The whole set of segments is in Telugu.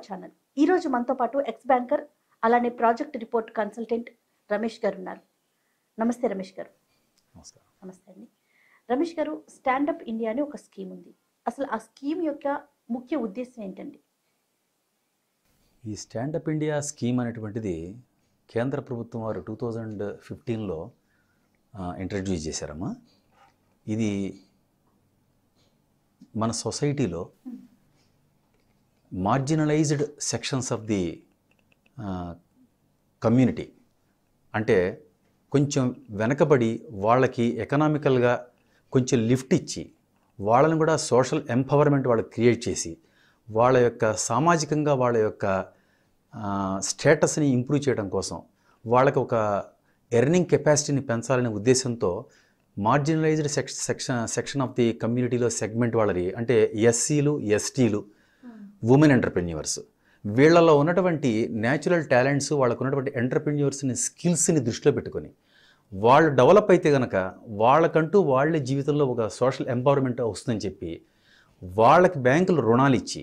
అవర్ ఛానల్ ఈరోజు మనతో పాటు ఎక్స్ బ్యాంకర్ అలానే ప్రాజెక్ట్ రిపోర్ట్ కన్సల్టెంట్ రమేష్ గారు ఉన్నారు నమస్తే రమేష్ గారు నమస్తే అండి రమేష్ గారు స్టాండప్ ఇండియా అని ఒక స్కీమ్ ఉంది అసలు ఆ స్కీమ్ యొక్క ముఖ్య ఉద్దేశం ఏంటండి ఈ స్టాండప్ ఇండియా స్కీమ్ అనేటువంటిది కేంద్ర ప్రభుత్వం వారు టూ థౌజండ్ ఫిఫ్టీన్లో ఇంట్రడ్యూస్ చేశారమ్మా ఇది మన సొసైటీలో marginalised sections of the community అంటే కొంచెం వెనకబడి వాళ్ళకి ఎకనామికల్గా కొంచెం లిఫ్ట్ ఇచ్చి వాళ్ళని కూడా సోషల్ ఎంపవర్మెంట్ వాళ్ళు క్రియేట్ చేసి వాళ్ళ యొక్క సామాజికంగా వాళ్ళ యొక్క స్టేటస్ని ఇంప్రూవ్ చేయడం కోసం వాళ్ళకి ఒక ఎర్నింగ్ కెపాసిటీని పెంచాలనే ఉద్దేశంతో marginalised section section of the కమ్యూనిటీలో సెగ్మెంట్ వాళ్ళది అంటే ఎస్సీలు ఎస్టీలు ఉమెన్ ఎంటర్ప్రెన్యూర్స్ వీళ్ళలో ఉన్నటువంటి న్యాచురల్ టాలెంట్స్ వాళ్ళకు ఉన్నటువంటి ఎంటర్ప్రెన్యూర్స్ని స్కిల్స్ని దృష్టిలో పెట్టుకొని వాళ్ళు డెవలప్ అయితే కనుక వాళ్ళకంటూ వాళ్ళ జీవితంలో ఒక సోషల్ ఎంపవర్మెంట్ వస్తుందని చెప్పి వాళ్ళకి బ్యాంకులు రుణాలు ఇచ్చి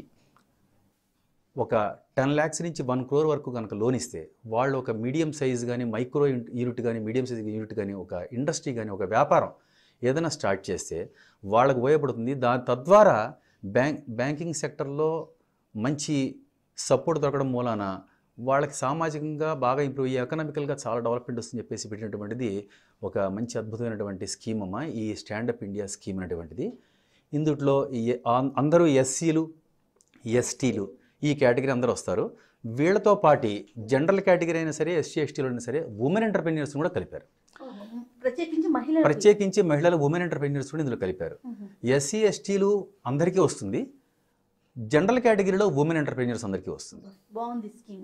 ఒక టెన్ ల్యాక్స్ నుంచి వన్ క్రోర్ వరకు కనుక లోన్ ఇస్తే వాళ్ళు ఒక మీడియం సైజ్ కానీ మైక్రో యూనిట్ కానీ మీడియం సైజ్ యూనిట్ కానీ ఒక ఇండస్ట్రీ కానీ ఒక వ్యాపారం ఏదైనా స్టార్ట్ చేస్తే వాళ్ళకు ఉపయోగపడుతుంది దా తద్వారా బ్యాంక్ బ్యాంకింగ్ సెక్టర్లో మంచి సపోర్ట్ దొరకడం మూలాన వాళ్ళకి సామాజికంగా బాగా ఇంప్రూవ్ అయ్యి ఎకనామికల్గా చాలా డెవలప్మెంట్ వస్తుందని చెప్పేసి పెట్టినటువంటిది ఒక మంచి అద్భుతమైనటువంటి స్కీమ్ అమ్మ ఈ స్టాండప్ ఇండియా స్కీమ్ అనేటువంటిది ఇందుట్లో అందరూ ఎస్సీలు ఎస్టీలు ఈ కేటగిరీ అందరూ వస్తారు వీళ్ళతో పాటి జనరల్ కేటగిరీ అయినా సరే ఎస్సీ ఎస్టీలు అయినా సరే ఉమెన్ ఎంటర్ప్రెన్యూర్స్ కూడా కలిపారు ప్రత్యేకించి మహిళలు ఉమెన్ ఎంటర్ప్రెన్యూర్స్ కూడా ఇందులో కలిపారు ఎస్సీ ఎస్టీలు అందరికీ వస్తుంది జనరల్ కేటగిరీలో ఉమెన్ ఎంటర్ప్రెన్యూర్స్ అందరికీ వస్తుంది బాగుంది స్కీమ్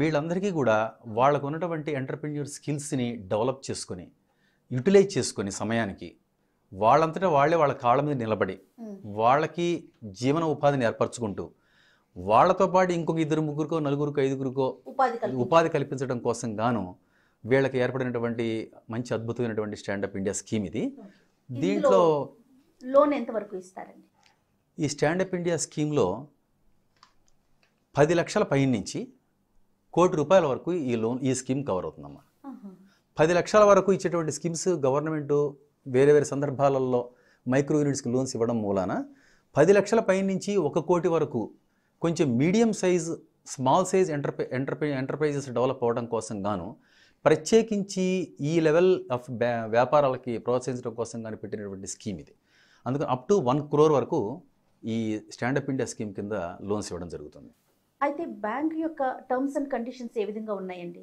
వీళ్ళందరికీ కూడా వాళ్ళకు ఉన్నటువంటి ఎంటర్ప్రెన్యూర్ స్కిల్స్ని డెవలప్ చేసుకొని యూటిలైజ్ చేసుకొని సమయానికి వాళ్ళంతటా వాళ్ళే వాళ్ళ కాళ్ళ మీద నిలబడి వాళ్ళకి జీవన ఉపాధిని ఏర్పరచుకుంటూ వాళ్ళతో పాటు ఇంకొక ఇద్దరు ముగ్గురికో నలుగురికో ఐదుగురికో ఉపాధి కల్పించడం కోసం గాను వీళ్ళకి ఏర్పడినటువంటి మంచి అద్భుతమైనటువంటి స్టాండప్ ఇండియా స్కీమ్ ఇది దీంట్లో లోన్ ఎంత వరకు ఇస్తారండి ఈ స్టాండప్ ఇండియా స్కీమ్లో పది లక్షల పైన నుంచి కోటి రూపాయల వరకు ఈ లోన్ ఈ స్కీమ్ కవర్ అవుతుందమ్మా పది లక్షల వరకు ఇచ్చేటువంటి స్కీమ్స్ గవర్నమెంట్ వేరే వేరే సందర్భాలలో మైక్రో యూనిట్స్కి లోన్స్ ఇవ్వడం మూలాన పది లక్షల పైన నుంచి ఒక కోటి వరకు కొంచెం medium size small size enterprise enterprise enterprises develop అవ్వడం కోసం గాను ప్రత్యేకించి ఈ లెవెల్ ఆఫ్ వ్యాపారాలకి ప్రోత్సహించడం కోసం కానీ పెట్టినటువంటి స్కీమ్ ఇది అందుకని అప్ టు వన్ క్రోర్ వరకు ఈ స్టాండప్ ఇండియా స్కీమ్ కింద లోన్స్ ఇవ్వడం జరుగుతుంది అయితే బ్యాంక్ యొక్క టర్మ్స్ అండ్ కండిషన్స్ ఏ విధంగా ఉన్నాయండి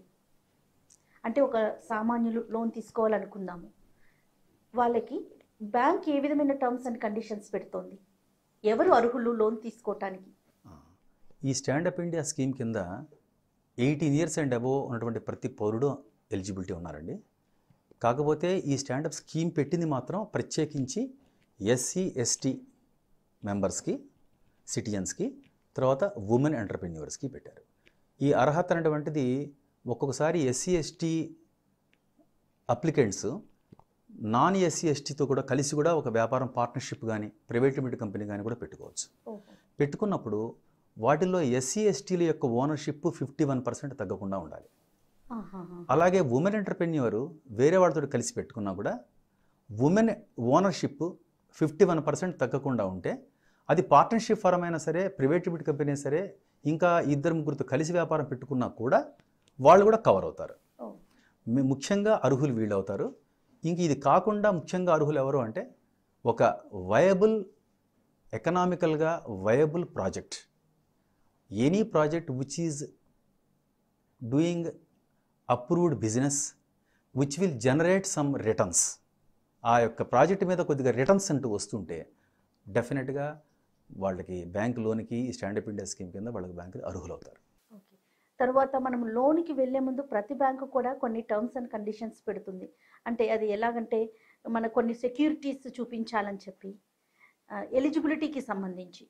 అంటే ఒక సామాన్యులు లోన్ తీసుకోవాలనుకుందాము వాళ్ళకి బ్యాంక్ ఏ విధమైన టర్మ్స్ అండ్ కండిషన్స్ పెడుతోంది ఎవరు అర్హులు లోన్ తీసుకోవటానికి ఈ స్టాండప్ ఇండియా స్కీమ్ కింద ఎయిటీన్ ఇయర్స్ అండ్ అబోవ్ ఉన్నటువంటి ప్రతి పౌరుడు ఎలిజిబిలిటీ ఉన్నారండి కాకపోతే ఈ స్టాండప్ స్కీమ్ పెట్టింది మాత్రం ప్రత్యేకించి ఎస్సీ ఎస్టీ మెంబర్స్కి సిటిజన్స్కి తర్వాత ఉమెన్ ఎంటర్ప్రెన్యూర్స్కి పెట్టారు ఈ అర్హత అనేటువంటిది ఒక్కొక్కసారి SC ST applicants non SC ఎస్టీతో కూడా కలిసి కూడా ఒక వ్యాపారం పార్ట్నర్షిప్ కానీ ప్రైవేట్ లిమిటెడ్ కంపెనీ కానీ కూడా పెట్టుకోవచ్చు పెట్టుకున్నప్పుడు వాటిల్లో ఎస్సీ ఎస్టీల యొక్క ఓనర్షిప్ ఫిఫ్టీ వన్ పర్సెంట్ తగ్గకుండా ఉండాలి అలాగే ఉమెన్ ఎంటర్ప్రెన్యూర్ వేరే వాళ్ళతో కలిసి పెట్టుకున్నా కూడా women ownership fifty one percent తగ్గకుండా ఉంటే అది పార్ట్నర్షిప్ ఫారం అయినా సరే ప్రైవేట్ లిమిటెడ్ కంపెనీ సరే ఇంకా ఇద్దరు ముగ్గురితో కలిసి వ్యాపారం పెట్టుకున్నా కూడా వాళ్ళు కూడా కవర్ అవుతారు ముఖ్యంగా అర్హులు వీళ్ళు అవుతారు ఇంక ఇది కాకుండా ముఖ్యంగా అర్హులు ఎవరు అంటే ఒక వయబుల్ ఎకనామికల్గా viable project any project which is doing approved business which will generate some returns ఆ యొక్క ప్రాజెక్ట్ మీద కొద్దిగా రిటర్న్స్ అంటూ వస్తుంటే డెఫినెట్గా వాళ్ళకి బ్యాంక్ లోన్కి స్టాండప్ ఇండియా స్కీమ్ కింద వాళ్ళకి బ్యాంకులు అర్హులవుతారు తర్వాత మనం లోన్కి వెళ్ళే ముందు ప్రతి బ్యాంకు కూడా కొన్ని టర్మ్స్ అండ్ కండిషన్స్ పెడుతుంది అంటే అది ఎలాగంటే మన కొన్ని సెక్యూరిటీస్ చూపించాలని చెప్పి ఎలిజిబిలిటీకి సంబంధించి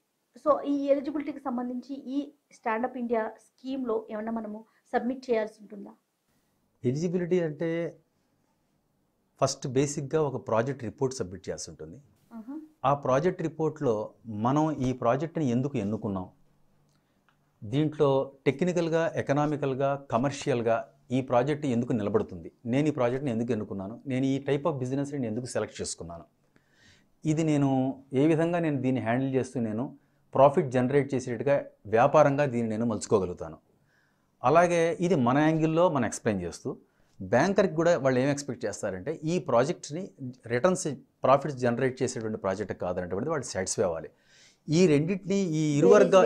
సో ఈ ఎలిజిబిలిటీకి సంబంధించి ఈ స్టాండప్ ఇండియా స్కీమ్లో ఏమైనా మనము సబ్మిట్ చేయాల్సి ఉంటుందా ఎలిజిబిలిటీ అంటే ఫస్ట్ బేసిక్గా ఒక ప్రాజెక్ట్ రిపోర్ట్ సబ్మిట్ చేయాల్సి ఉంటుంది ఆ ప్రాజెక్ట్ రిపోర్ట్లో మనం ఈ ప్రాజెక్ట్ని ఎందుకు ఎన్నుకున్నాం దీంట్లో టెక్నికల్గా ఎకనామికల్గా కమర్షియల్గా ఈ ప్రాజెక్ట్ ఎందుకు నిలబడుతుంది నేను ఈ ప్రాజెక్ట్ని ఎందుకు ఎన్నుకున్నాను నేను ఈ టైప్ ఆఫ్ బిజినెస్ని నేను ఎందుకు సెలెక్ట్ చేసుకున్నాను ఇది నేను ఏ విధంగా నేను దీన్ని హ్యాండిల్ చేస్తూ నేను ప్రాఫిట్ జనరేట్ చేసేట్టుగా వ్యాపారంగా దీన్ని నేను మలుచుకోగలుగుతాను అలాగే ఇది మన యాంగిల్లో మనం ఎక్స్ప్లెయిన్ చేస్తూ బ్యాంకర్కి కూడా వాళ్ళు ఏం ఎక్స్పెక్ట్ చేస్తారంటే ఈ ప్రాజెక్ట్ని రిటర్న్స్ ప్రాఫిట్స్ జనరేట్ చేసేటువంటి ప్రాజెక్ట్ కాదనేటువంటిది వాళ్ళు సాటిస్ఫై అవ్వాలి ఈ రెండింటిని ఈ ఇరువర్గా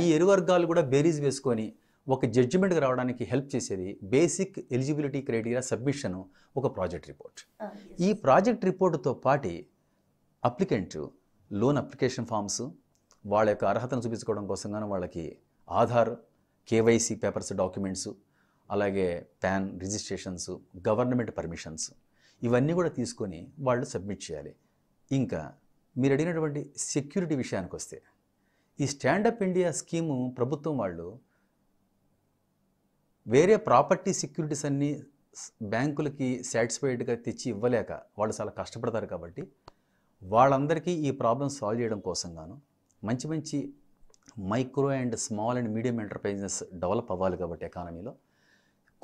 ఈ ఇరువర్గాలు కూడా బేరీజ్ వేసుకొని ఒక జడ్జిమెంట్కి రావడానికి హెల్ప్ చేసేది బేసిక్ ఎలిజిబిలిటీ క్రైటీరియా సబ్మిషన్ ఒక ప్రాజెక్ట్ రిపోర్ట్ ah, ఈ ప్రాజెక్ట్ రిపోర్ట్తో పాటి అప్లికెంట్ లోన్ అప్లికేషన్ ఫామ్స్ వాళ్ళ యొక్క అర్హతను చూపించుకోవడం కోసం కానీ వాళ్ళకి ఆధార్ కేవైసీ పేపర్స్ డాక్యుమెంట్స్ అలాగే ప్యాన్ రిజిస్ట్రేషన్స్ గవర్నమెంట్ పర్మిషన్స్ ఇవన్నీ కూడా తీసుకొని వాళ్ళు సబ్మిట్ చేయాలి ఇంకా మీరు అడిగినటువంటి సెక్యూరిటీ విషయానికి వస్తే ఈ స్టాండప్ ఇండియా స్కీము ప్రభుత్వం వాళ్ళు వేరే ప్రాపర్టీ సెక్యూరిటీస్ అన్నీ బ్యాంకులకి సాటిస్ఫైడ్గా తెచ్చి ఇవ్వలేక వాళ్ళు చాలా కష్టపడతారు కాబట్టి వాళ్ళందరికీ ఈ ప్రాబ్లమ్ సాల్వ్ చేయడం కోసం గాను మంచి మంచి micro and small and medium enterprises develop అవ్వాలి కాబట్టి ఎకానమీలో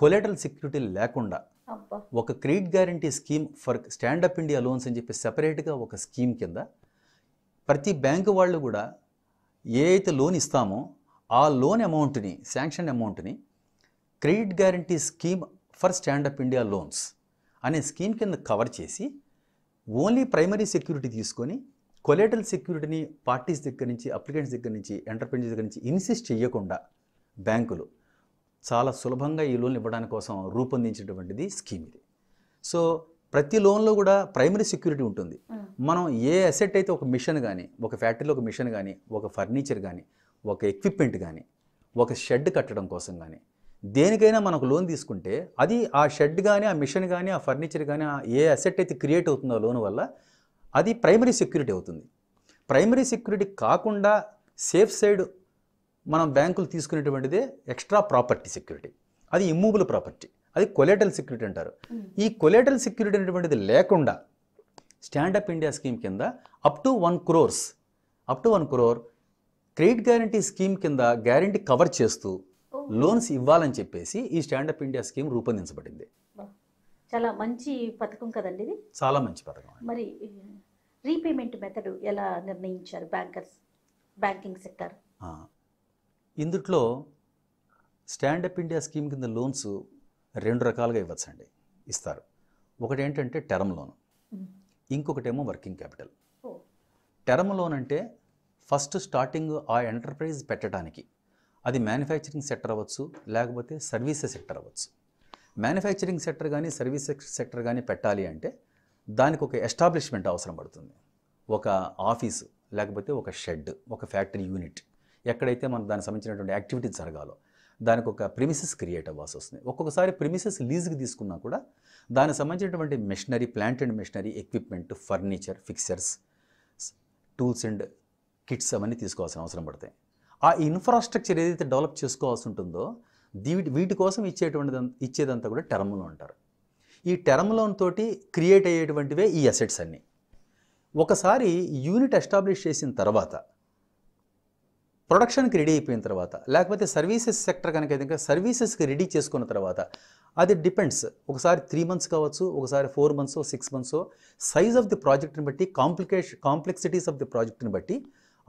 కొలేటల్ సెక్యూరిటీ లేకుండా ఒక credit guarantee scheme for stand up India loans అని చెప్పి సెపరేట్గా ఒక స్కీమ్ కింద ప్రతి బ్యాంకు వాళ్ళు కూడా ఏ అయితే లోన్ ఇస్తామో ఆ లోన్ అమౌంట్ని శాంక్షన్ అమౌంట్ని credit guarantee scheme for stand up India loans అనే స్కీమ్ కింద కవర్ చేసి ఓన్లీ ప్రైమరీ సెక్యూరిటీ తీసుకొని కొలేటల్ సెక్యూరిటీని పార్టీస్ దగ్గర నుంచి అప్లికెంట్స్ దగ్గర నుంచి ఎంటర్ప్రెన్యూస్ దగ్గర నుంచి ఇన్సిస్ట్ చేయకుండా బ్యాంకులు చాలా సులభంగా ఈ లోన్లు ఇవ్వడానికి కోసం రూపొందించినటువంటిది స్కీమ్ ఇది సో ప్రతి లోన్లో కూడా ప్రైమరీ సెక్యూరిటీ ఉంటుంది మనం ఏ అసెట్ అయితే ఒక మిషన్ కానీ ఒక ఫ్యాక్టరీలో ఒక మిషన్ కానీ ఒక ఫర్నిచర్ కానీ ఒక ఎక్విప్మెంట్ కానీ ఒక షెడ్ కట్టడం కోసం కానీ దేనికైనా మనకు లోన్ తీసుకుంటే అది ఆ షెడ్ కానీ ఆ మిషన్ కానీ ఆ ఫర్నిచర్ కానీ ఏ అసెట్ అయితే క్రియేట్ అవుతుందో లోన్ వల్ల అది ప్రైమరీ సెక్యూరిటీ అవుతుంది ప్రైమరీ సెక్యూరిటీ కాకుండా సేఫ్ సైడ్ మనం బ్యాంకులు తీసుకునేటువంటిదే ఎక్స్ట్రా ప్రాపర్టీ సెక్యూరిటీ అది ఇమ్మూబుల్ ప్రాపర్టీ అది కొలేటల్ సెక్యూరిటీ అంటారు ఈ కొలేటల్ సెక్యూరిటీ అనేటువంటిది లేకుండా స్టాండప్ ఇండియా స్కీమ్ కింద up to one crores up to one crore credit guarantee scheme కింద గ్యారంటీ కవర్ చేస్తూ లోన్స్ ఇవ్వాలని చెప్పేసి ఈ స్టాండప్ ఇండియా స్కీమ్ రూపొందించబడింది చాలా మంచి పథకం కదండి ఇది చాలా మంచి పథకం మరి రీపేమెంట్ మెథడ్ ఎలా నిర్ణయించారు బ్యాంకర్స్ బ్యాంకింగ్ సెక్టర్ ఇందుట్లో స్టాండప్ ఇండియా స్కీమ్ కింద లోన్స్ రెండు రకాలుగా ఇవ్వచ్చండి ఇస్తారు ఒకటి ఏంటంటే టర్మ్ లోన్ ఇంకొకటేమో వర్కింగ్ క్యాపిటల్ టర్మ్ లోన్ అంటే ఫస్ట్ స్టార్టింగ్ ఆ ఎంటర్ప్రైజ్ పెట్టడానికి అది మ్యానుఫ్యాక్చరింగ్ సెక్టర్ అవ్వచ్చు లేకపోతే సర్వీసెస్ సెక్టర్ అవ్వచ్చు మ్యానుఫ్యాక్చరింగ్ సెక్టర్ కానీ సర్వీస్ సెక్టర్ కానీ పెట్టాలి అంటే దానికి ఒక ఎస్టాబ్లిష్మెంట్ అవసరం పడుతుంది ఒక ఆఫీసు లేకపోతే ఒక షెడ్ ఒక ఫ్యాక్టరీ యూనిట్ ఎక్కడైతే మనం దానికి సంబంధించినటువంటి యాక్టివిటీ జరగాలో దానికి ఒక ప్రిమిసెస్ క్రియేట్ అవ్వాల్సి వస్తుంది ఒక్కొక్కసారి ప్రిమిసెస్ లీజ్కి తీసుకున్నా కూడా దానికి సంబంధించినటువంటి machinery plant and machinery equipment furniture fixtures tools and kits అవన్నీ తీసుకోవాల్సిన అవసరం పడతాయి ఆ ఇన్ఫ్రాస్ట్రక్చర్ ఏదైతే డెవలప్ చేసుకోవాల్సి ఉంటుందో దీవి వీటి కోసం ఇచ్చేటువంటి ఇచ్చేదంతా కూడా టర్మ్ లోన్ అంటారు ఈ టర్మ్ లోన్ తోటి క్రియేట్ అయ్యేటువంటివే ఈ అసెట్స్ అన్నీ ఒకసారి యూనిట్ ఎస్టాబ్లిష్ చేసిన తర్వాత ప్రొడక్షన్కి రెడీ అయిపోయిన తర్వాత లేకపోతే సర్వీసెస్ సెక్టర్ కనుక ఏదైనా సర్వీసెస్కి రెడీ చేసుకున్న తర్వాత అది డిపెండ్స్ ఒకసారి త్రీ మంత్స్ కావచ్చు ఒకసారి four months six months size of the ప్రాజెక్ట్ని బట్టి కాంప్లికేష్ కాంప్లెక్సిటీస్ ఆఫ్ ది ప్రాజెక్ట్ని బట్టి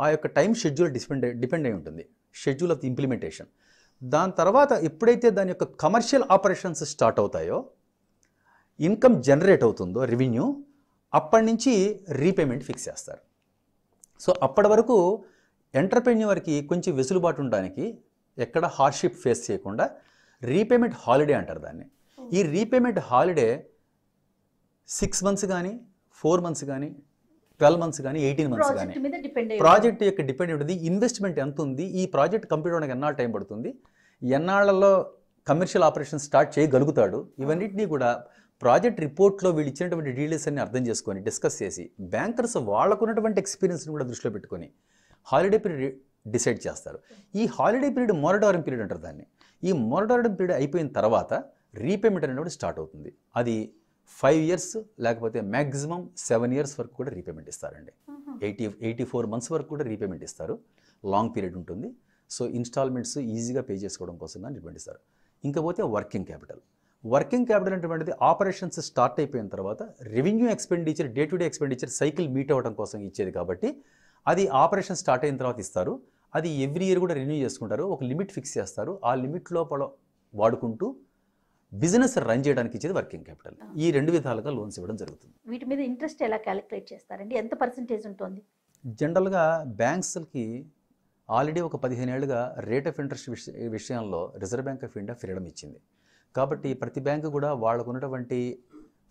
ఆ యొక్క టైం షెడ్యూల్ డిపెండ్ డిపెండ్ అయి ఉంటుంది షెడ్యూల్ ఆఫ్ ది ఇంప్లిమెంటేషన్ దాని తర్వాత ఎప్పుడైతే దాని యొక్క కమర్షియల్ ఆపరేషన్స్ స్టార్ట్ అవుతాయో ఇన్కమ్ జనరేట్ అవుతుందో రెవెన్యూ అప్పటి నుంచి రీపేమెంట్ ఫిక్స్ చేస్తారు సో అప్పటి వరకు ఎంటర్ప్రెన్యూవర్కి కొంచెం వెసులుబాటు ఉండడానికి ఎక్కడ హార్డ్షిప్ ఫేస్ చేయకుండా రీపేమెంట్ హాలిడే అంటారు దాన్ని ఈ రీపేమెంట్ హాలిడే సిక్స్ మంత్స్ కానీ ఫోర్ మంత్స్ కానీ ట్వెల్వ్ మంత్స్ కానీ ఎయిటీన్ మంత్స్ కానీ ప్రాజెక్ట్ యొక్క డిపెండ్ ఉంటుంది ఇన్వెస్ట్మెంట్ ఎంత ఉంది ఈ ప్రాజెక్ట్ కంప్లీట్ అవడానికి ఎన్నాళ్ళ టైం పడుతుంది ఎన్నాళ్లలో కమర్షియల్ ఆపరేషన్ స్టార్ట్ చేయగలుగుతాడు ఇవన్నింటినీ కూడా ప్రాజెక్ట్ రిపోర్ట్లో వీళ్ళు ఇచ్చినటువంటి డీటెయిల్స్ అన్ని అర్థం చేసుకొని డిస్కస్ చేసి బ్యాంకర్స్ వాళ్ళకున్నటువంటి ఎక్స్పీరియన్స్ని కూడా దృష్టిలో పెట్టుకొని హాలిడే పీరియడ్ డిసైడ్ చేస్తారు ఈ హాలిడే పీరియడ్ మొరటోరియం పీరియడ్ అంటారు దాన్ని ఈ మొరటోరియం పీరియడ్ అయిపోయిన తర్వాత రీపేమెంట్ అనేది కూడా స్టార్ట్ అవుతుంది అది ఫైవ్ ఇయర్స్ లేకపోతే మ్యాక్సిమం సెవెన్ ఇయర్స్ వరకు కూడా రీపేమెంట్ ఇస్తారండి ఎయిటీ ఎయిటీ ఫోర్ మంత్స్ వరకు కూడా రీపేమెంట్ ఇస్తారు లాంగ్ పీరియడ్ ఉంటుంది సో ఇన్స్టాల్మెంట్స్ ఈజీగా పే చేసుకోవడం కోసం రీపేమెంట్ ఇస్తారు ఇంకపోతే వర్కింగ్ క్యాపిటల్ వర్కింగ్ క్యాపిటల్ అంటే ఆపరేషన్స్ స్టార్ట్ అయిపోయిన తర్వాత revenue expenditure day to day expenditure cycle meet అవ్వడం కోసం ఇచ్చేది కాబట్టి అది ఆపరేషన్ స్టార్ట్ అయిన తర్వాత ఇస్తారు అది ఎవ్రీ ఇయర్ కూడా రెన్యూ చేసుకుంటారు ఒక లిమిట్ ఫిక్స్ చేస్తారు ఆ లిమిట్ లోపల వాడుకుంటూ బిజినెస్ రన్ చేయడానికి ఇచ్చేది వర్కింగ్ క్యాపిటల్ ఈ రెండు విధాలుగా లోన్స్ ఇవ్వడం జరుగుతుంది వీటి మీద ఇంట్రెస్ట్ ఎలా క్యాలిక్యులేట్ చేస్తారండి ఎంత పర్సంటేజ్ ఉంటుంది జనరల్గా బ్యాంక్స్కి ఆల్రెడీ ఒక పదిహేను ఏళ్ళుగా రేట్ ఆఫ్ ఇంట్రెస్ట్ విషయంలో Reserve Bank of India freedom ఇచ్చింది కాబట్టి ప్రతి బ్యాంకు కూడా వాళ్ళకు ఉన్నటువంటి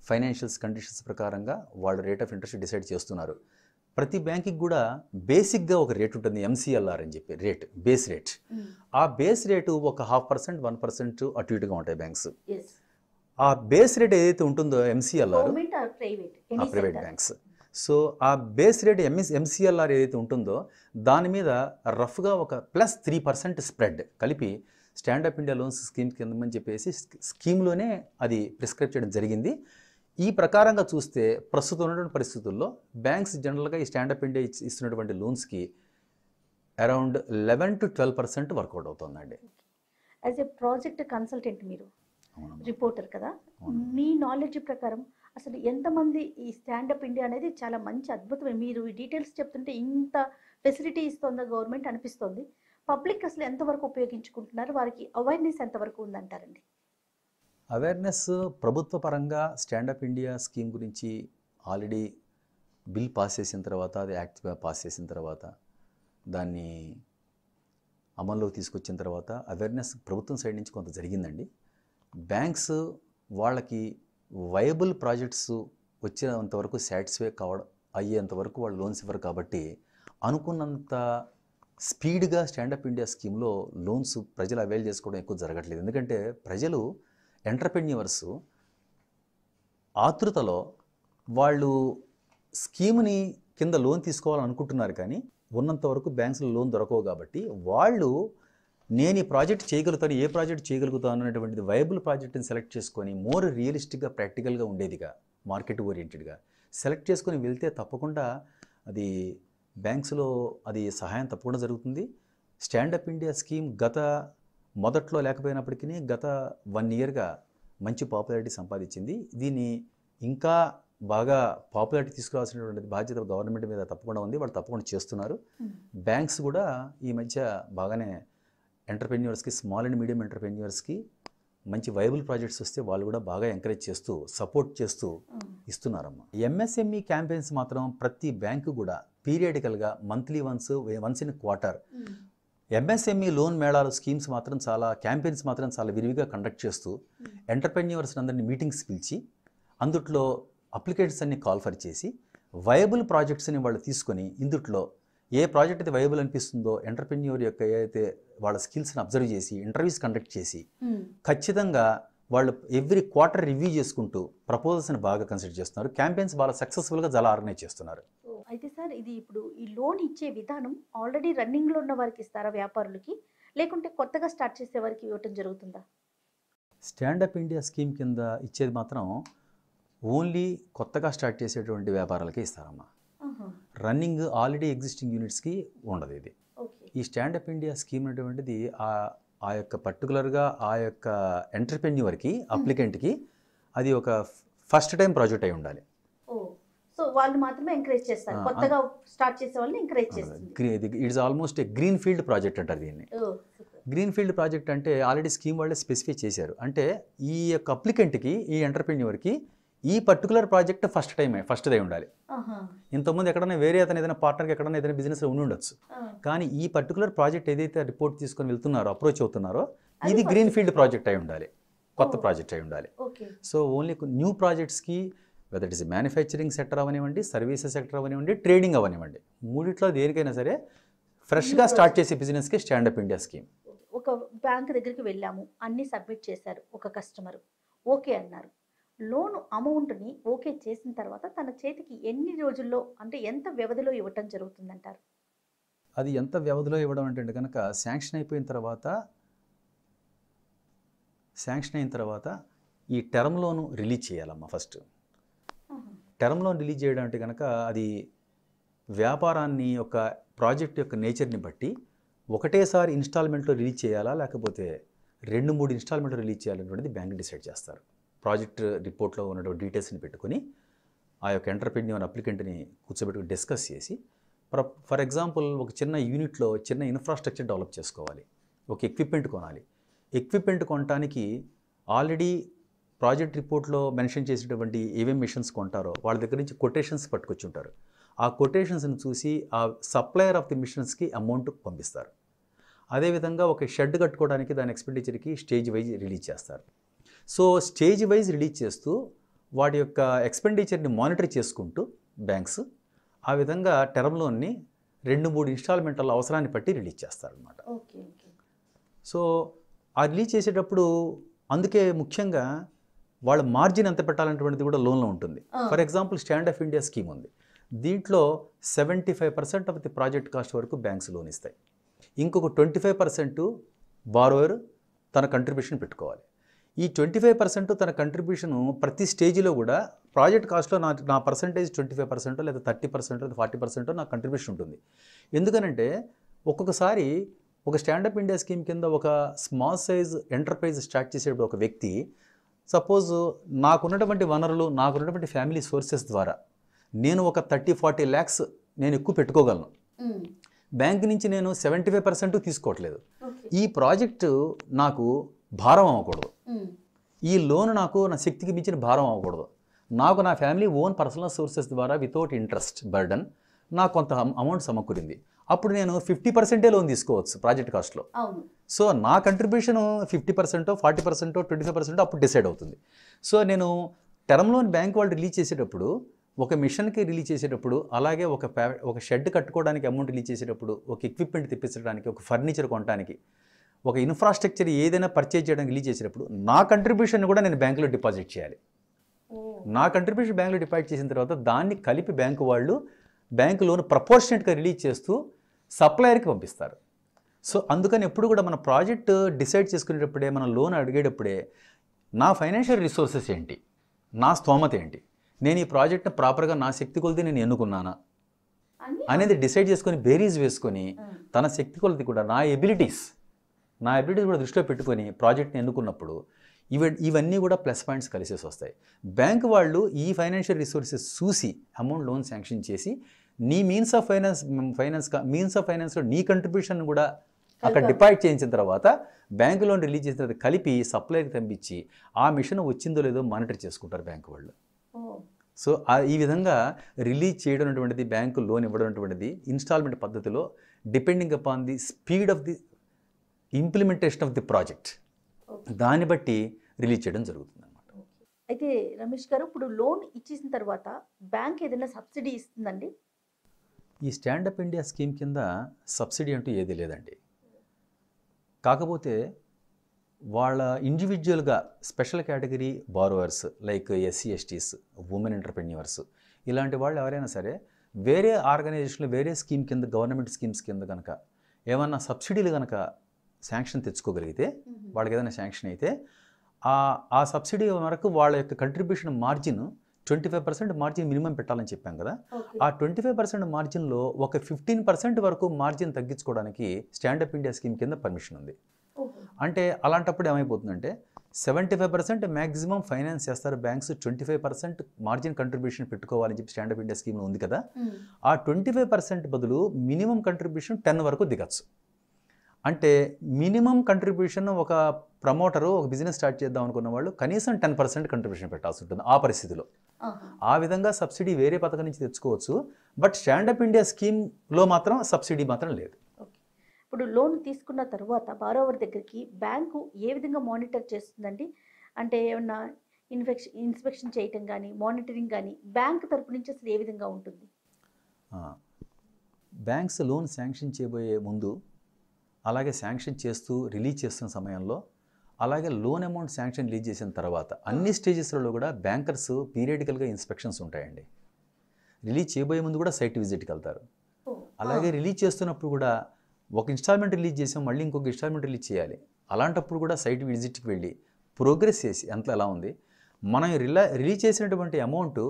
ఫైనాన్షియల్స్ కండిషన్స్ ప్రకారంగా వాళ్ళు రేట్ ఆఫ్ ఇంట్రెస్ట్ డిసైడ్ చేస్తున్నారు ప్రతి బ్యాంకుకి కూడా బేసిక్గా ఒక రేట్ ఉంటుంది ఎంసీఎల్ఆర్ అని చెప్పి రేట్ బేస్ రేట్ ఆ బేస్ రేటు ఒక హాఫ్ పర్సెంట్ వన్ పర్సెంట్ అటు ఇటుగా ఉంటాయి బ్యాంక్స్ ఆ బేస్ రేట్ ఏదైతే ఉంటుందో ఎంసీఎల్ఆర్ ప్రైవేట్ బ్యాంక్స్ సో ఆ బేస్ రేట్ ఎంఎస్ ఎంసీఎల్ఆర్ ఏదైతే ఉంటుందో దాని మీద రఫ్గా ఒక ప్లస్ త్రీ పర్సెంట్ స్ప్రెడ్ కలిపి స్టాండప్ ఇండియా లోన్స్ స్కీమ్ కింద చెప్పేసి స్కీమ్లోనే అది ప్రిస్క్రైబ్ చేయడం జరిగింది ఈ ప్రకారంగా చూస్తే ప్రస్తుతం ఉన్నటువంటి పరిస్థితుల్లో బ్యాంక్స్ జనరల్గా ఈ స్టాండప్ ఇండియా ఇస్తున్నటువంటి లోన్స్కి around eleven to twelve percent work out అవుతుందండి యాజ్ ఏ ప్రాజెక్ట్ కన్సల్టెంట్ మీరు రిపోర్టర్ కదా మీ నాలెడ్జ్ ప్రకారం అసలు ఎంతమంది ఈ స్టాండప్ ఇండియా అనేది చాలా మంచి అద్భుతమే మీరు ఈ డీటెయిల్స్ చెప్తుంటే ఇంత ఫెసిలిటీ ఇస్తుందా గవర్నమెంట్ అనిపిస్తుంది పబ్లిక్ అసలు ఎంతవరకు ఉపయోగించుకుంటున్నారు వారికి అవేర్నెస్ ఎంతవరకు ఉందంటారండి అవేర్నెస్ ప్రభుత్వ పరంగా స్టాండప్ ఇండియా స్కీమ్ గురించి ఆల్రెడీ బిల్ పాస్ చేసిన తర్వాత అది యాక్ట్ పాస్ చేసిన తర్వాత దాన్ని అమల్లోకి తీసుకొచ్చిన తర్వాత అవేర్నెస్ ప్రభుత్వం సైడ్ నుంచి కొంత జరిగిందండి బ్యాంక్స్ వాళ్ళకి వయబుల్ ప్రాజెక్ట్స్ వచ్చినంతవరకు సాటిస్ఫై కావ అయ్యేంతవరకు వాళ్ళు లోన్స్ ఇవ్వరు కాబట్టి అనుకున్నంత స్పీడ్గా స్టాండప్ ఇండియా స్కీమ్లో లోన్స్ ప్రజలు అవైల్ చేసుకోవడం ఎక్కువ జరగట్లేదు ఎందుకంటే ప్రజలు ఎంటర్ప్రెన్యూవర్స్ ఆతృతలో వాళ్ళు స్కీమ్ని కింద లోన్ తీసుకోవాలనుకుంటున్నారు అనుకుంటున్నారు కానీ ఉన్నంత వరకు బ్యాంక్స్లో లోన్ దొరకవు కాబట్టి వాళ్ళు నేను ఈ ప్రాజెక్ట్ చేయగలుగుతాను ఏ ప్రాజెక్ట్ చేయగలుగుతాను అనేటువంటిది వైబుల్ ప్రాజెక్ట్ని సెలెక్ట్ చేసుకొని మోర్ రియలిస్టిక్గా ప్రాక్టికల్గా ఉండేదిగా మార్కెట్ ఓరియంటెడ్గా సెలెక్ట్ చేసుకొని వెళ్తే తప్పకుండా అది బ్యాంక్స్లో అది సహాయం తప్పకుండా జరుగుతుంది స్టాండప్ ఇండియా స్కీమ్ గత మొదట్లో లేకపోయినప్పటికీ గత వన్ ఇయర్గా మంచి పాపులారిటీ సంపాదించింది దీన్ని ఇంకా బాగా పాపులారిటీ తీసుకురావాల్సినటువంటి బాధ్యత గవర్నమెంట్ మీద తప్పకుండా ఉంది వాళ్ళు తప్పకుండా చేస్తున్నారు hmm. బ్యాంక్స్ కూడా ఈ మధ్య బాగానే ఎంటర్ప్రెన్యూర్స్కి స్మాల్ అండ్ మీడియం ఎంటర్ప్రెన్యూర్స్కి మంచి వైబుల్ ప్రాజెక్ట్స్ వస్తే వాళ్ళు కూడా బాగా ఎంకరేజ్ చేస్తూ సపోర్ట్ చేస్తూ hmm. ఇస్తున్నారమ్మ ఎంఎస్ఎంఈ క్యాంపెయిన్స్ మాత్రం ప్రతి బ్యాంకు కూడా పీరియాడికల్గా monthly once once in quarter hmm. MSME loan e మేళాలు స్కీమ్స్ మాత్రం చాలా క్యాంపెయిన్స్ మాత్రం చాలా విరివిగా కండక్ట్ చేస్తూ ఎంటర్ప్రెన్యూవర్స్ అందరినీ మీటింగ్స్ పిలిచి అందుట్లో అప్లికేషన్స్ అన్ని కాల్ఫర్ చేసి వయబుల్ ప్రాజెక్ట్స్ని వాళ్ళు తీసుకొని ఇందుట్లో ఏ ప్రాజెక్ట్ అయితే వయబుల్ అనిపిస్తుందో ఎంటర్ప్రెన్యూర్ యొక్క ఏదైతే వాళ్ళ స్కిల్స్ని అబ్జర్వ్ చేసి ఇంటర్వ్యూస్ కండక్ట్ చేసి hmm. ఖచ్చితంగా వాళ్ళు ఎవ్రీ క్వార్టర్ రివ్యూ చేసుకుంటూ ప్రపోజల్స్ని బాగా కన్సిడర్ చేస్తున్నారు క్యాంపెయిన్స్ బాగా సక్సెస్ఫుల్గా చాలా ఆర్గనైజ్ చేస్తున్నారు సార్ ఇది ఇప్పుడు ఈ లోన్ ఇచ్చే విధానం ఆల్రెడీ రన్నింగ్లో ఉన్న వారికి ఇస్తారా వ్యాపారులకి లేకుంటే కొత్తగా స్టార్ట్ చేసే వారికి ఇవ్వటం జరుగుతుందా స్టాండప్ ఇండియా స్కీమ్ కింద ఇచ్చేది మాత్రం ఓన్లీ కొత్తగా స్టార్ట్ చేసేటువంటి వ్యాపారాలకి ఇస్తారమ్మా రన్నింగ్ ఆల్రెడీ ఎగ్జిస్టింగ్ యూనిట్స్కి ఉండదు ఇది ఈ స్టాండప్ ఇండియా స్కీమ్ అనేటువంటిది ఆ యొక్క పర్టికులర్గా ఆ యొక్క ఎంటర్ప్రెన్యూర్కి అప్లికెంట్కి అది ఒక ఫస్ట్ టైం ప్రాజెక్ట్ అయి ఉండాలి సో వాళ్ళు మాత్రమే ఎంకరేజ్ చేస్తారు కొత్తగా స్టార్ట్ చేసే వాళ్ళని ఎంకరేజ్ చేస్తారు it's almost a green field project అంటారు దీన్ని గ్రీన్ ఫీల్డ్ ప్రాజెక్ట్ అంటే ఆల్రెడీ స్కీమ్ వాళ్ళే స్పెసిఫై చేశారు అంటే ఈ యొక్క అప్లికెంట్కి ఈ ఎంటర్ప్రెన్యూర్కి ఈ పర్టికులర్ ప్రాజెక్ట్ ఫస్ట్ టైమే ఫస్ట్ దే ఉండాలి ఇంతకుముందు ఎక్కడైనా వేరే అతను ఏదైనా పార్ట్నర్కి ఎక్కడైనా ఏదైనా బిజినెస్లో ఉండి ఉండొచ్చు కానీ ఈ పర్టికులర్ ప్రాజెక్ట్ ఏదైతే రిపోర్ట్ తీసుకొని వెళ్తున్నారో అప్రోచ్ అవుతున్నారో ఇది గ్రీన్ ఫీల్డ్ ప్రాజెక్ట్ అయి ఉండాలి కొత్త ప్రాజెక్ట్ అయి ఉండాలి సో ఓన్లీ న్యూ ప్రాజెక్ట్స్కి whether it is manufacturing sector అవనివ్వండి సర్వీసెస్ సెక్టర్ అవనివ్వండి ట్రేడింగ్ అవనివ్వండి మూడిట్లో దేనికైనా సరే ఫ్రెష్గా స్టార్ట్ చేసే బిజినెస్కి స్టాండప్ ఇండియా స్కీమ్ ఒక బ్యాంక్ దగ్గరికి వెళ్ళాము అన్నీ సబ్మిట్ చేశారు ఒక కస్టమర్ ఓకే అన్నారు లోన్ అమౌంట్ని ఓకే చేసిన తర్వాత తన చేతికి ఎన్ని రోజుల్లో అంటే ఎంత వ్యవధిలో ఇవ్వటం జరుగుతుందంటారు అది ఎంత వ్యవధిలో ఇవ్వడం అంటే కనుక శాంక్షన్ అయిపోయిన తర్వాత శాంక్షన్ అయిన తర్వాత ఈ టర్మ్ లోను రిలీజ్ చేయాలమ్మా ఫస్ట్ టర్మ్ లోన్ రిలీజ్ చేయడం అంటే కనుక అది వ్యాపారాన్ని ఒక ప్రాజెక్ట్ యొక్క నేచర్ని బట్టి ఒకటేసారి ఇన్స్టాల్మెంట్లో రిలీజ్ చేయాలా లేకపోతే రెండు మూడు ఇన్స్టాల్మెంట్లో రిలీజ్ చేయాలనేటువంటిది బ్యాంక్ డిసైడ్ చేస్తారు ప్రాజెక్ట్ రిపోర్ట్లో ఉన్నటువంటి డీటెయిల్స్ని పెట్టుకుని ఆ యొక్క ఎంటర్ప్రెన్యూర్ అప్లికెంట్ని కూర్చోబెట్టుకుని డిస్కస్ చేసి ఫర్ ఎగ్జాంపుల్ ఒక చిన్న యూనిట్లో చిన్న ఇన్ఫ్రాస్ట్రక్చర్ డెవలప్ చేసుకోవాలి ఒక ఎక్విప్మెంట్ కొనాలి ఎక్విప్మెంట్ కొనడానికి ఆల్రెడీ ప్రాజెక్ట్ రిపోర్ట్లో మెన్షన్ చేసేటువంటి ఏమేమి మిషన్స్ కొంటారో వాళ్ళ దగ్గర నుంచి కొటేషన్స్ పట్టుకొచ్చి ఉంటారు ఆ కొటేషన్స్ని చూసి ఆ సప్లయర్ ఆఫ్ ది మిషన్స్కి అమౌంట్ పంపిస్తారు అదేవిధంగా ఒక షెడ్ కట్టుకోవడానికి దాని ఎక్స్పెండిచర్కి స్టేజ్ వైజ్ రిలీజ్ చేస్తారు సో స్టేజ్ వైజ్ రిలీజ్ చేస్తూ వాటి యొక్క ఎక్స్పెండిచర్ని మానిటర్ చేసుకుంటూ బ్యాంక్స్ ఆ విధంగా టర్మ్ లోన్ని రెండు మూడు ఇన్స్టాల్మెంట్ల అవసరాన్ని బట్టి రిలీజ్ చేస్తారనమాట సో ఆ రిలీజ్ చేసేటప్పుడు అందుకే ముఖ్యంగా వాళ్ళ మార్జిన్ ఎంత పెట్టాలనేటువంటిది కూడా లోన్లో ఉంటుంది for example stand of India scheme ఉంది దీంట్లో seventy five percent of the project cost వరకు బ్యాంక్స్ లోన్ ఇస్తాయి ఇంకొక ట్వంటీ ఫైవ్ పర్సెంట్ బారోవర్ తన కంట్రిబ్యూషన్ పెట్టుకోవాలి ఈ ట్వంటీ ఫైవ్ పర్సెంట్ తన కంట్రిబ్యూషన్ ప్రతి స్టేజ్లో కూడా ప్రాజెక్ట్ కాస్ట్లో నా నా పర్సంటేజ్ ట్వంటీ ఫైవ్ పర్సెంట్ లేదా థర్టీ పర్సెంట్ లేదా ఫార్టీ పర్సెంట్ నా కంట్రిబ్యూషన్ ఉంటుంది ఎందుకనంటే ఒక్కొక్కసారి ఒక స్టాండప్ ఇండియా స్కీమ్ కింద ఒక స్మాల్ సైజ్ ఎంటర్ప్రైజ్ స్టార్ట్ చేసేటప్పుడు ఒక వ్యక్తి సపోజ్ నాకున్నటువంటి వనరులు నాకున్నటువంటి ఫ్యామిలీ సోర్సెస్ ద్వారా నేను ఒక థర్టీ ఫార్టీ ల్యాక్స్ నేను ఎక్కువ పెట్టుకోగలను బ్యాంక్ నుంచి నేను సెవెంటీ ఫైవ్ పర్సెంట్ తీసుకోవట్లేదు ఈ ప్రాజెక్టు నాకు భారం అవ్వకూడదు ఈ లోన్ నాకు నా శక్తికి మించిన భారం అవ్వకూడదు నాకు నా ఫ్యామిలీ ఓన్ పర్సనల్ సోర్సెస్ ద్వారా వితౌట్ ఇంట్రెస్ట్ బర్డన్ నాకు కొంత అమౌంట్ సమకూరింది అప్పుడు నేను ఫిఫ్టీ పర్సెంటే లోన్ తీసుకోవచ్చు ప్రాజెక్ట్ కాస్ట్లో సో నా కంట్రిబ్యూషన్ ఫిఫ్టీ పర్సెంటో ఫార్టీ పర్సెంటో ట్వంటీ ఫైవ్ పర్సెంటో అప్పుడు డిసైడ్ అవుతుంది సో నేను టర్మ్ లోన్ బ్యాంక్ వాళ్ళు రిలీజ్ చేసేటప్పుడు ఒక మిషన్కి రిలీజ్ చేసేటప్పుడు అలాగే ఒక ఒక షెడ్ కట్టుకోవడానికి అమౌంట్ రిలీజ్ చేసేటప్పుడు ఒక ఎక్విప్మెంట్ తెప్పించడానికి ఒక ఫర్నిచర్ కొనడానికి ఒక ఇన్ఫ్రాస్ట్రక్చర్ ఏదైనా పర్చేజ్ చేయడానికి రిలీజ్ చేసేటప్పుడు నా కంట్రిబ్యూషన్ కూడా నేను బ్యాంకులో డిపాజిట్ చేయాలి నా కంట్రిబ్యూషన్ బ్యాంకులో డిపాజిట్ చేసిన తర్వాత దాన్ని కలిపి బ్యాంకు వాళ్ళు బ్యాంకు లోన్ ప్రపోర్షనేట్గా రిలీజ్ చేస్తూ సప్లయర్కి పంపిస్తారు సో అందుకని ఎప్పుడు కూడా మన ప్రాజెక్ట్ డిసైడ్ చేసుకునేటప్పుడే మనం లోన్ అడిగేటప్పుడే నా ఫైనాన్షియల్ రిసోర్సెస్ ఏంటి నా స్తోమత ఏంటి నేను ఈ ప్రాజెక్ట్ని ప్రాపర్గా నా శక్తి కొలిది నేను ఎన్నుకున్నానా అనేది డిసైడ్ చేసుకొని బేరీస్ వేసుకొని తన శక్తి కొలది కూడా నా ఎబిలిటీస్ నా ఎబిలిటీస్ కూడా దృష్టిలో పెట్టుకొని ప్రాజెక్ట్ని ఎన్నుకున్నప్పుడు ఇవి ఇవన్నీ కూడా ప్లస్ పాయింట్స్ కలిసేసి వస్తాయి బ్యాంక్ వాళ్ళు ఈ ఫైనాన్షియల్ రిసోర్సెస్ చూసి అమౌంట్ లోన్ శాంక్షన్ చేసి నీ means of finance finance means of ఫైనాన్స్లో నీ కంట్రిబ్యూషన్ కూడా అక్కడ డిపాజిట్ చేయించిన తర్వాత బ్యాంక్ లోన్ రిలీజ్ చేసిన తర్వాత కలిపి సప్లైకి పంపించి ఆ మిషన్ వచ్చిందో లేదో మానిటర్ చేసుకుంటారు బ్యాంకు వాళ్ళు సో ఈ విధంగా రిలీజ్ చేయడం అటువంటిది బ్యాంకు లోన్ ఇవ్వడం అటువంటిది ఇన్స్టాల్మెంట్ పద్ధతిలో depending upon the speed of the implementation of the project దాన్ని బట్టి రిలీజ్ చేయడం జరుగుతుంది అనమాట అయితే రమేష్ గారు ఇప్పుడు లోన్ ఇచ్చేసిన తర్వాత బ్యాంక్ ఏదైనా సబ్సిడీ ఇస్తుందండి ఈ స్టాండప్ ఇండియా స్కీమ్ కింద సబ్సిడీ అంటూ ఏదీ లేదండి కాకపోతే వాళ్ళ ఇండివిజువల్గా special category borrowers like SC STs women entrepreneurs ఇలాంటి వాళ్ళు ఎవరైనా సరే వేరే ఆర్గనైజేషన్లు వేరే స్కీమ్ కింద గవర్నమెంట్ స్కీమ్స్ కింద కనుక ఏమన్నా సబ్సిడీలు కనుక శాంక్షన్ తెచ్చుకోగలిగితే వాళ్ళకి ఏదైనా శాంక్షన్ అయితే ఆ ఆ సబ్సిడీ వరకు వాళ్ళ యొక్క contribution margin twenty five percent margin minimum పెట్టాలని చెప్పాం కదా ఆ ట్వంటీ ఫైవ్ పర్సెంట్ మార్జిన్లో ఒక ఫిఫ్టీన్ పర్సెంట్ వరకు మార్జిన్ తగ్గించుకోవడానికి స్టాండప్ ఇండియా స్కీమ్ కింద పర్మిషన్ ఉంది అంటే అలాంటప్పుడు ఏమైపోతుందంటే seventy five percent maximum finance చేస్తారు banks twenty five percent margin contribution పెట్టుకోవాలని చెప్పి స్టాండప్ ఇండియా స్కీమ్లో ఉంది కదా ఆ ట్వంటీ ఫైవ్ పర్సెంట్ బదులు మినిమం కంట్రిబ్యూషన్ టెన్ వరకు దిగచ్చు అంటే మినిమం కంట్రిబ్యూషన్ ఒక ప్రమోటరు ఒక బిజినెస్ స్టార్ట్ చేద్దాం అనుకున్న వాళ్ళు కనీసం టెన్ పర్సెంట్ కంట్రిబ్యూషన్ పెట్టాల్సి ఉంటుంది ఆ పరిస్థితిలో ఆ విధంగా సబ్సిడీ వేరే పథకం నుంచి తెచ్చుకోవచ్చు బట్ స్టాండప్ ఇండియా స్కీమ్లో మాత్రం సబ్సిడీ మాత్రం లేదు ఇప్పుడు లోన్ తీసుకున్న తర్వాత బారోవర్ దగ్గరికి బ్యాంకు ఏ విధంగా మానిటర్ చేస్తుందండి అంటే ఏమన్నా ఇన్ఫెక్షన్ ఇన్స్పెక్షన్ చేయటం కానీ మానిటరింగ్ కానీ బ్యాంక్ తరపు నుంచి అసలు ఏ విధంగా ఉంటుంది బ్యాంక్స్ లోన్ శాంక్షన్ చేయబోయే ముందు అలాగే శాంక్షన్ చేస్తూ రిలీజ్ చేస్తున్న సమయంలో అలాగే లోన్ అమౌంట్ శాంక్షన్ రిలీజ్ చేసిన తర్వాత అన్ని స్టేజెస్లలో కూడా బ్యాంకర్స్ పీరియడికల్గా ఇన్స్పెక్షన్స్ ఉంటాయండి రిలీజ్ చేయబోయే ముందు కూడా సైట్ విజిట్కి వెళ్తారు అలాగే రిలీజ్ చేస్తున్నప్పుడు కూడా ఒక ఇన్స్టాల్మెంట్ రిలీజ్ చేసాం మళ్ళీ ఇంకొక ఇన్స్టాల్మెంట్ రిలీజ్ చేయాలి అలాంటప్పుడు కూడా సైట్ విజిట్కి వెళ్ళి ప్రోగ్రెస్ చేసి ఎంత ఎలా ఉంది మనం రిలా రిలీజ్ చేసినటువంటి amount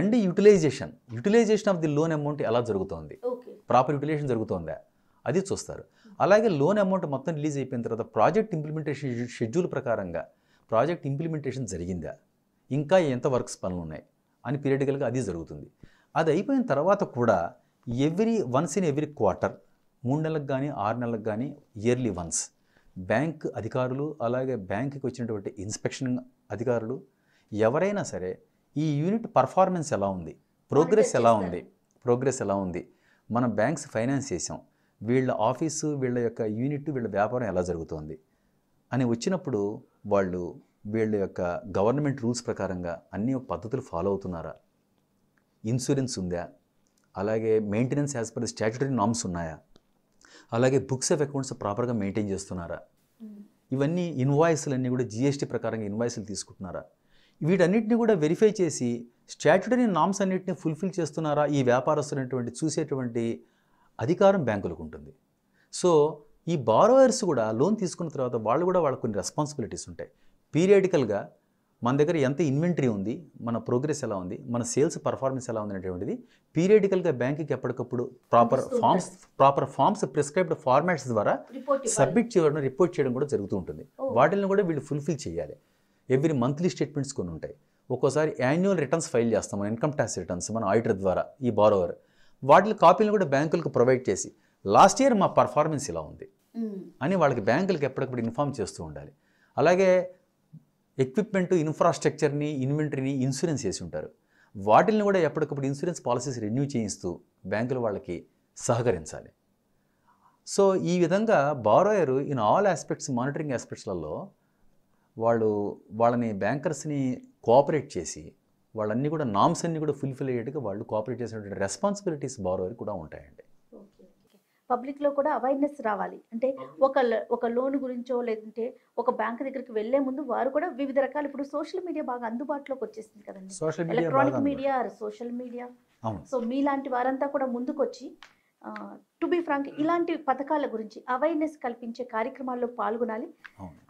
end utilisation utilisation of the loan amount ఎలా జరుగుతుంది ప్రాపర్ యూటిలైజేషన్ జరుగుతుందా అది చూస్తారు అలాగే లోన్ అమౌంట్ మొత్తం రిలీజ్ అయిపోయిన తర్వాత ప్రాజెక్ట్ ఇంప్లిమెంటేషన్ షెడ్యూల్ ప్రకారంగా ప్రాజెక్ట్ ఇంప్లిమెంటేషన్ జరిగిందా ఇంకా ఎంత వర్క్స్ పనులు ఉన్నాయి అని పీరియడికల్గా అది జరుగుతుంది అది అయిపోయిన తర్వాత కూడా every once in every quarter మూడు నెలలకు కానీ ఆరు నెలలకు కానీ ఇయర్లీ వన్స్ బ్యాంక్ అధికారులు అలాగే బ్యాంక్కి వచ్చినటువంటి ఇన్స్పెక్షన్ అధికారులు ఎవరైనా సరే ఈ యూనిట్ పర్ఫార్మెన్స్ ఎలా ఉంది ప్రోగ్రెస్ ఎలా ఉంది ప్రోగ్రెస్ ఎలా ఉంది మన బ్యాంక్స్ ఫైనాన్స్ చేసాం వీళ్ళ ఆఫీసు వీళ్ళ యొక్క యూనిట్ వీళ్ళ వ్యాపారం ఎలా జరుగుతోంది అని వచ్చినప్పుడు వాళ్ళు వీళ్ళ యొక్క గవర్నమెంట్ రూల్స్ ప్రకారంగా అన్ని పద్ధతులు ఫాలో అవుతున్నారా ఇన్సూరెన్స్ ఉందా అలాగే maintenance as per statutory norms ఉన్నాయా అలాగే బుక్స్ ఆఫ్ అకౌంట్స్ ప్రాపర్గా మెయింటైన్ చేస్తున్నారా ఇవన్నీ ఇన్వాయిస్లు అన్నీ కూడా జిఎస్టీ ప్రకారంగా ఇన్వాయిస్లు తీసుకుంటున్నారా వీటన్నిటిని కూడా వెరిఫై చేసి స్టాచ్యుటరీ నామ్స్ అన్నింటినీ ఫుల్ఫిల్ చేస్తున్నారా ఈ వ్యాపారస్తులైనటువంటి చూసేటువంటి అధికారం బ్యాంకులకు ఉంటుంది సో ఈ బారోయర్స్ కూడా లోన్ తీసుకున్న తర్వాత వాళ్ళు కూడా వాళ్ళకు కొన్ని రెస్పాన్సిబిలిటీస్ ఉంటాయి పీరియాడికల్గా మన దగ్గర ఎంత ఇన్వెంటరీ ఉంది మన ప్రోగ్రెస్ ఎలా ఉంది మన సేల్స్ పర్ఫార్మెన్స్ ఎలా ఉంది అనేటువంటిది పీరియడికల్గా బ్యాంకుకి ఎప్పటికప్పుడు proper forms proper forms prescribed formats ద్వారా సబ్మిట్ చేయడం రిపోర్ట్ చేయడం కూడా జరుగుతూ ఉంటుంది వాటిని కూడా వీళ్ళు ఫుల్ఫిల్ చేయాలి ఎవ్రీ మంత్లీ స్టేట్మెంట్స్ కొన్ని ఉంటాయి ఒక్కోసారి యాన్యువల్ రిటర్న్స్ ఫైల్ చేస్తాం మన ఇన్కమ్ ట్యాక్స్ రిటర్న్స్ మన ఆడిటర్ ద్వారా ఈ బారోవర్ వాటి కాపీలను కూడా బ్యాంకులకు ప్రొవైడ్ చేసి లాస్ట్ ఇయర్ మా పర్ఫార్మెన్స్ ఇలా ఉంది అని వాళ్ళకి బ్యాంకులకు ఎప్పటికప్పుడు ఇన్ఫామ్ చేస్తూ ఉండాలి అలాగే ఎక్విప్మెంట్ ఇన్ఫ్రాస్ట్రక్చర్ని ఇన్వెంటరీని ఇన్సూరెన్స్ చేసి ఉంటారు వాటిని కూడా ఎప్పటికప్పుడు ఇన్సూరెన్స్ పాలసీస్ రెన్యూ చేయిస్తూ బ్యాంకులు వాళ్ళకి సహకరించాలి సో ఈ విధంగా borrower in all aspects monitoring ఆస్పెక్ట్స్లలో వాళ్ళు వాళ్ళని బ్యాంకర్స్ని కోఆపరేట్ చేసి వాళ్ళన్నీ కూడా నామ్స్ అన్ని కూడా ఫుల్ఫిల్ అయ్యేట్టుగా వాళ్ళు కోఆపరేట్ చేసినటువంటి రెస్పాన్సిబిలిటీస్ బారోవర్ కూడా ఉంటాయండి పబ్లిక్లో కూడా అవేర్నెస్ రావాలి అంటే ఒక ఒక లోన్ గురించో లేదంటే ఒక బ్యాంక్ దగ్గరికి వెళ్లే ముందు వారు కూడా వివిధ రకాల ఇప్పుడు సోషల్ మీడియా బాగా అందుబాటులోకి వచ్చేసింది కదండి electronic media social media so మీలాంటి వారంతా కూడా ముందుకొచ్చి టు బి ఫ్రాంక్ ఇలాంటి పథకాల గురించి అవేర్నెస్ కల్పించే కార్యక్రమాల్లో పాల్గొనాలి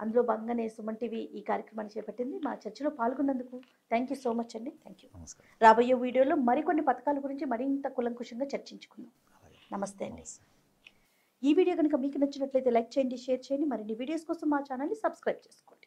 అందులో భంగనే సుమన్ టీవీ ఈ కార్యక్రమాన్ని చేపట్టింది మా చర్చలో పాల్గొన్నందుకు థ్యాంక్ యూ సో మచ్ అండి థ్యాంక్ యూ రాబోయే వీడియోలో మరికొన్ని పథకాల గురించి మరింత కులంకుషంగా చర్చించుకుందాం నమస్తే అండి ఈ వీడియో కనుక మీకు నచ్చినట్లయితే లైక్ చేయండి షేర్ చేయండి మరిన్ని వీడియోస్ కోసం మా ఛానల్ని సబ్స్క్రైబ్ చేసుకోండి